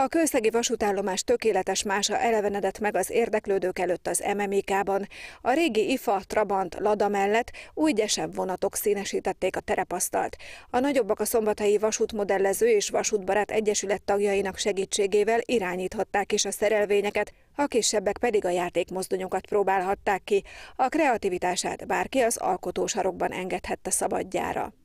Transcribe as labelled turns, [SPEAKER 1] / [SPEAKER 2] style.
[SPEAKER 1] A kőszegi vasútállomás tökéletes mása elevenedett meg az érdeklődők előtt az MMIK-ban. A régi IFA, Trabant, Lada mellett új gyesebb vonatok színesítették a terepasztalt. A nagyobbak a szombathelyi vasútmodellező és vasútbarát egyesület tagjainak segítségével irányíthatták is a szerelvényeket, a kisebbek pedig a játékmozdonyokat próbálhatták ki. A kreativitását bárki az alkotósarokban engedhette szabadjára.